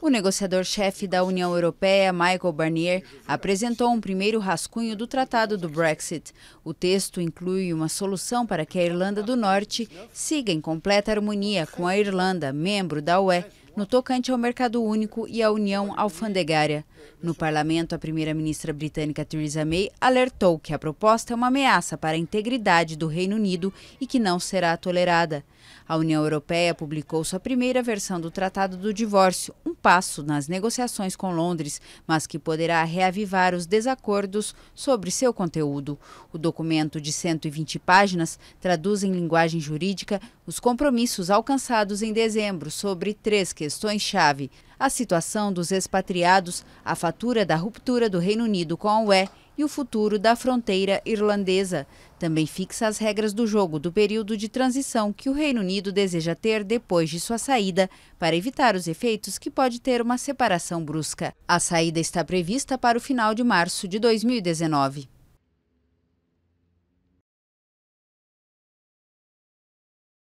O negociador-chefe da União Europeia, Michael Barnier, apresentou um primeiro rascunho do Tratado do Brexit. O texto inclui uma solução para que a Irlanda do Norte siga em completa harmonia com a Irlanda, membro da UE no tocante ao mercado único e à União Alfandegária. No parlamento, a primeira-ministra britânica Theresa May alertou que a proposta é uma ameaça para a integridade do Reino Unido e que não será tolerada. A União Europeia publicou sua primeira versão do Tratado do Divórcio, um passo nas negociações com Londres, mas que poderá reavivar os desacordos sobre seu conteúdo. O documento de 120 páginas traduz em linguagem jurídica os compromissos alcançados em dezembro sobre três questões-chave: a situação dos expatriados, a fatura da ruptura do Reino Unido com a UE o futuro da fronteira irlandesa. Também fixa as regras do jogo do período de transição que o Reino Unido deseja ter depois de sua saída, para evitar os efeitos que pode ter uma separação brusca. A saída está prevista para o final de março de 2019.